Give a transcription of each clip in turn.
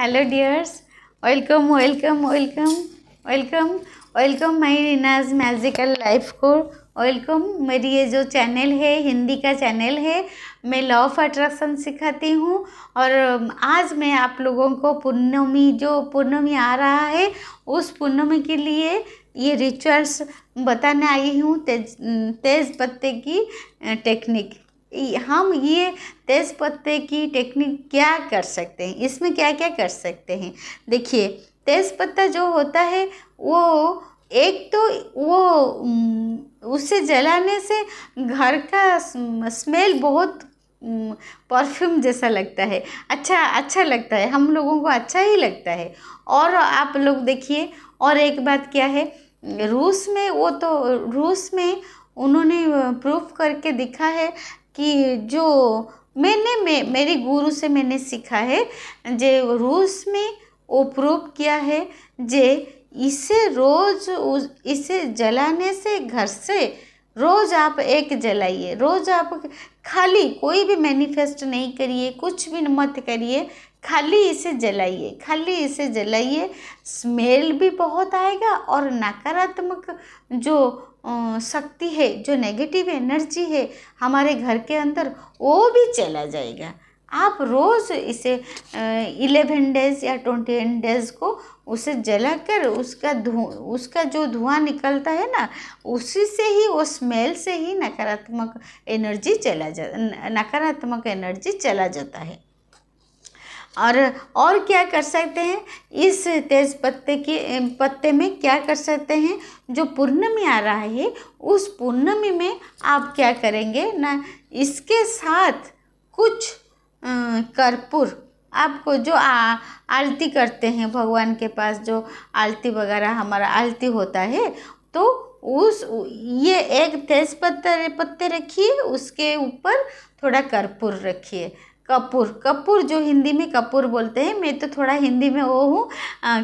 hello dears welcome welcome welcome welcome welcome my Reena's magical life को welcome मेरी ये जो चैनल है हिंदी का चैनल है मैं लॉ ऑफ अट्रैक्शन सिखाती हूँ और um, आज मैं आप लोगों को पूर्णमी जो पूर्णमी आ रहा है उस पूर्णमी के लिए ये रिचुअल्स बताने आई हूँ तेज तेज पत्ते की टेक्निक uh, हम ये तेज़ पत्ते की टेक्निक क्या कर सकते हैं इसमें क्या क्या कर सकते हैं देखिए तेज़ पत्ता जो होता है वो एक तो वो उसे जलाने से घर का स्मेल बहुत परफ्यूम जैसा लगता है अच्छा अच्छा लगता है हम लोगों को अच्छा ही लगता है और आप लोग देखिए और एक बात क्या है रूस में वो तो रूस में उन्होंने प्रूफ करके दिखा है कि जो मैंने मैं मेरे गुरु से मैंने सीखा है जे रूस में उपरूप किया है जे इसे रोज इसे जलाने से घर से रोज़ आप एक जलाइए रोज़ आप खाली कोई भी मैनिफेस्ट नहीं करिए कुछ भी मत करिए खाली इसे जलाइए खाली इसे जलाइए स्मेल भी बहुत आएगा और नकारात्मक जो शक्ति है जो नेगेटिव एनर्जी है हमारे घर के अंदर वो भी चला जाएगा आप रोज़ इसे इलेवन डेज या ट्वेंटी एन डेज को उसे जलाकर उसका धु उसका जो धुआं निकलता है ना उसी से ही वो स्मेल से ही नकारात्मक एनर्जी चला जा नकारात्मक एनर्जी चला जाता है और और क्या कर सकते हैं इस तेज पत्ते के पत्ते में क्या कर सकते हैं जो पूर्णमी आ रहा है उस पूर्णमी में आप क्या करेंगे ना इसके साथ कुछ कर्पूर आपको जो आ, आलती करते हैं भगवान के पास जो आलती वगैरह हमारा आलती होता है तो उस ये एक तेज पत्ते पत्ते रखिए उसके ऊपर थोड़ा कर्पूर रखिए कपूर कपूर जो हिंदी में कपूर बोलते हैं मैं तो थोड़ा हिंदी में वो हूँ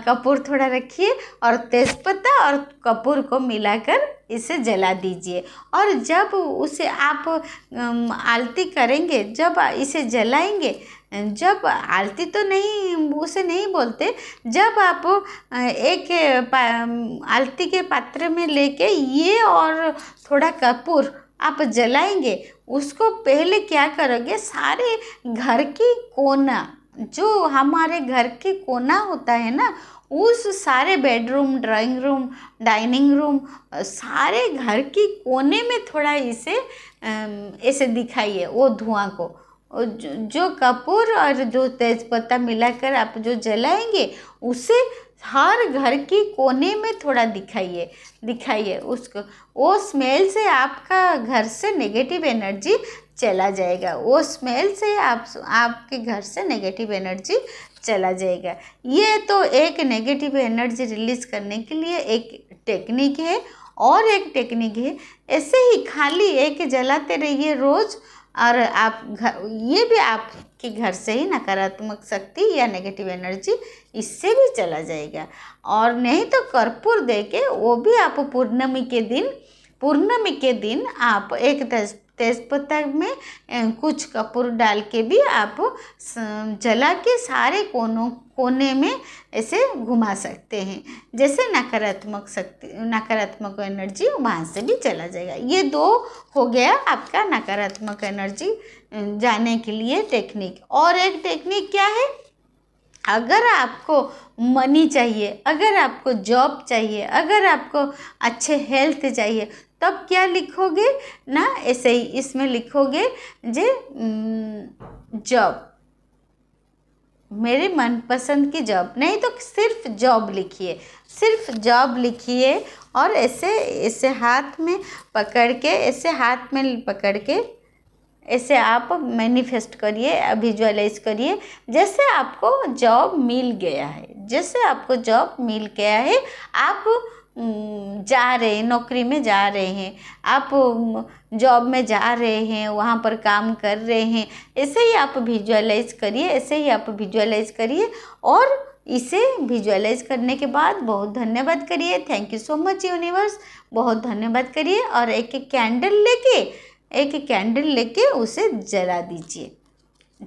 कपूर थोड़ा रखिए और तेज़पत्ता और कपूर को मिलाकर इसे जला दीजिए और जब उसे आप आलती करेंगे जब इसे जलाएंगे जब आलती तो नहीं उसे नहीं बोलते जब आप एक आलती के पात्र में लेके ये और थोड़ा कपूर आप जलाएंगे उसको पहले क्या करोगे सारे घर की कोना जो हमारे घर के कोना होता है ना उस सारे bedroom drawing room dining room सारे घर की कोने में थोड़ा इसे ऐसे दिखाइए वो धुआं को जो कपूर और जो तेज़पत्ता मिलाकर आप जो जलाएंगे उसे हर घर की कोने में थोड़ा दिखाइए दिखाइए उसको वो स्मेल से आपका घर से नेगेटिव एनर्जी चला जाएगा वो स्मेल से आप आपके घर से नेगेटिव एनर्जी चला जाएगा ये तो एक नेगेटिव एनर्जी रिलीज करने के लिए एक टेक्निक है और एक टेक्निक है ऐसे ही खाली एक जलाते रहिए रोज़ और आप घर ये भी आपके घर से ही नकारात्मक शक्ति या नेगेटिव एनर्जी इससे भी चला जाएगा और नहीं तो कर्पूर दे के वो भी आप पूर्णमी के दिन पूर्णमी के दिन आप एक तेज पत्ता में कुछ कपूर डाल के भी आप जला के सारे कोनों कोने में ऐसे घुमा सकते हैं जैसे नकारात्मक शक्ति नकारात्मक एनर्जी वहाँ से भी चला जाएगा ये दो हो गया आपका नकारात्मक एनर्जी जाने के लिए टेक्निक और एक टेक्निक क्या है अगर आपको मनी चाहिए अगर आपको जॉब चाहिए अगर आपको अच्छे हेल्थ चाहिए तब क्या लिखोगे ना ऐसे ही इसमें लिखोगे जे जॉब मेरे मनपसंद की जॉब नहीं तो सिर्फ जॉब लिखिए सिर्फ जॉब लिखिए और ऐसे ऐसे हाथ में पकड़ के ऐसे हाथ में पकड़ के ऐसे आप मैनिफेस्ट करिए विजुअलाइज करिए जैसे आपको जॉब मिल गया है जैसे आपको जॉब मिल गया है आप हम्म, जा रहे हैं नौकरी में जा रहे हैं आप जॉब हम्म, में जा रहे हैं वहाँ पर काम कर रहे हैं ऐसे ही आप विजुअलाइज करिए ऐसे ही आप विजुअलाइज करिए और इसे विजुअलाइज करने के बाद बहुत धन्यवाद करिए thank you so much universe बहुत धन्यवाद करिए और एक कैंडल लेके एक कैंडल लेके उसे जला दीजिए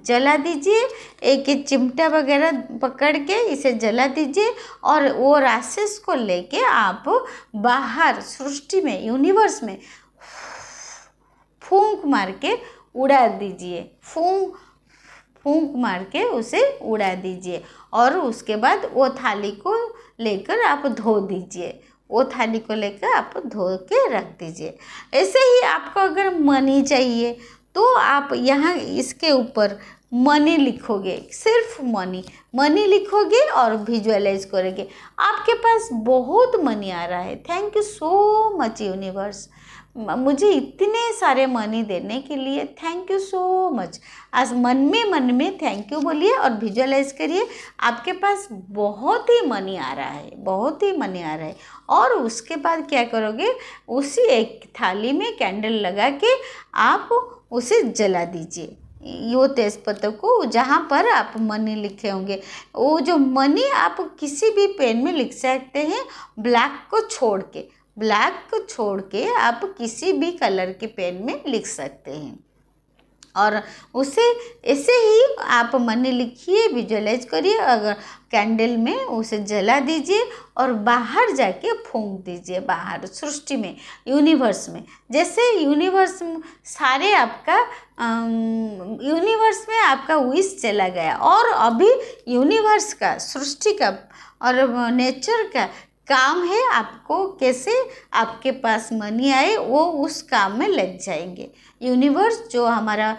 जला दीजिए एक चिमटा वगैरह पकड़ के इसे जला दीजिए और वो राशेस को लेके आप बाहर सृष्टि में यूनिवर्स में फूंक मार के उड़ा दीजिए फूंक फूंक मार के उसे उड़ा दीजिए और उसके बाद वो थाली को लेकर आप धो दीजिए वो थाली को लेकर आप धो के रख दीजिए ऐसे ही आपको अगर मनी चाहिए तो आप यहाँ इसके ऊपर मनी लिखोगे सिर्फ मनी मनी लिखोगे और विजुअलाइज करोगे आपके पास बहुत मनी आ रहा है thank you so much universe मुझे इतने सारे मनी देने के लिए थैंक यू सो मच आज मन में मन में थैंक यू बोलिए और विजुअलाइज करिए आपके पास बहुत ही मनी आ रहा है बहुत ही मनी आ रहा है और उसके बाद क्या करोगे उसी एक थाली में कैंडल लगा के आप उसे जला दीजिए यो तेज पत्र को जहाँ पर आप मनी लिखे होंगे वो जो मनी आप किसी भी पेन में लिख सकते हैं ब्लैक को छोड़ के ब्लैक को छोड़ के आप किसी भी कलर के पेन में लिख सकते हैं और उसे ऐसे ही आप मन लिखिए विजुअलाइज करिए अगर कैंडल में उसे जला दीजिए और बाहर जाके फूंक दीजिए बाहर सृष्टि में यूनिवर्स में जैसे यूनिवर्स सारे आपका यूनिवर्स में आपका विश चला गया और अभी यूनिवर्स का सृष्टि का और नेचर का काम है आपको कैसे आपके पास मनी आए वो उस काम में लग जाएंगे यूनिवर्स जो हमारा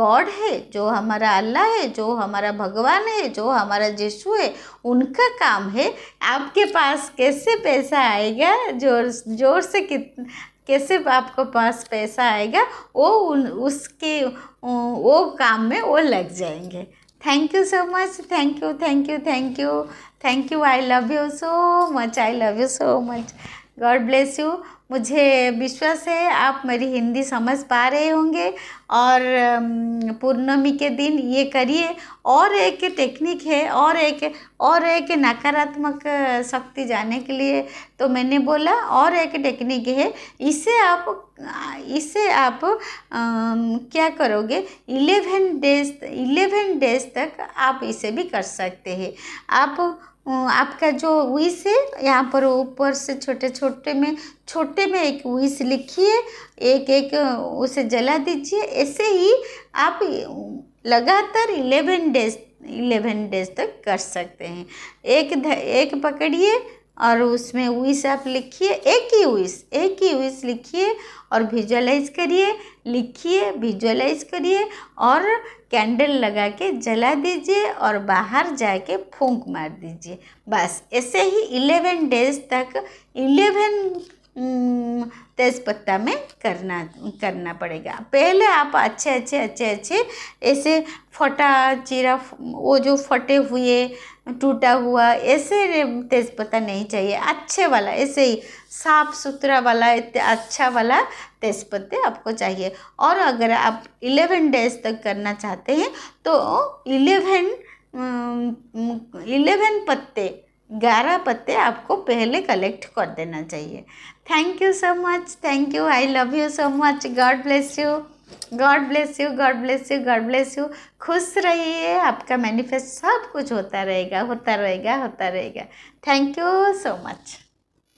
गॉड है जो हमारा अल्लाह है जो हमारा भगवान है जो हमारा यीशु है उनका काम है आपके पास कैसे पैसा आएगा जोर जोर से कित कैसे आपको पास पैसा आएगा वो उन उसके वो काम में वो लग जाएंगे thank you so much thank you thank you thank you thank you i love you so much i love you so much God bless you मुझे विश्वास है आप मेरी हिंदी समझ पा रहे होंगे और पूर्णमी के दिन ये करिए और एक टेक्निक है और एक और एक नकारात्मक शक्ति जाने के लिए तो मैंने बोला और एक टेक्निक है इसे आप इसे आप आ, क्या करोगे इलेवन डेज इलेवन डेज तक आप इसे भी कर सकते हैं आप आपका जो विश है यहाँ पर ऊपर से छोटे छोटे में छोटे में एक विश लिखिए एक एक उसे जला दीजिए ऐसे ही आप लगातार इलेवन डेज इलेवन डेज तक कर सकते हैं एक एक पकड़िए और उसमें विश आप लिखिए एक ही विश एक ही विश लिखिए और विजुअलाइज करिए लिखिए विजुअलाइज करिए और कैंडल लगा के जला दीजिए और बाहर जाके फूंक मार दीजिए बस ऐसे ही इलेवन डेज तक इलेवन हम्म, तेज़पत्ता में करना करना पड़ेगा पहले आप अच्छे अच्छे अच्छे अच्छे ऐसे फटा चीरा वो जो फटे हुए टूटा हुआ ऐसे तेज़पत्ता नहीं चाहिए अच्छे वाला ऐसे ही साफ़ सुथरा वाला अच्छा वाला तेज़पत्ते आपको चाहिए और अगर आप इलेवन डेज तक करना चाहते हैं तो इलेवन हम्म, इलेवन पत्ते ग्यारह पत्ते आपको पहले कलेक्ट कर देना चाहिए thank you so much thank you I love you so much God bless you God bless you God bless you God bless you खुश रहिए आपका मैनिफेस्ट सब कुछ होता रहेगा होता रहेगा होता रहेगा थैंक यू सो मच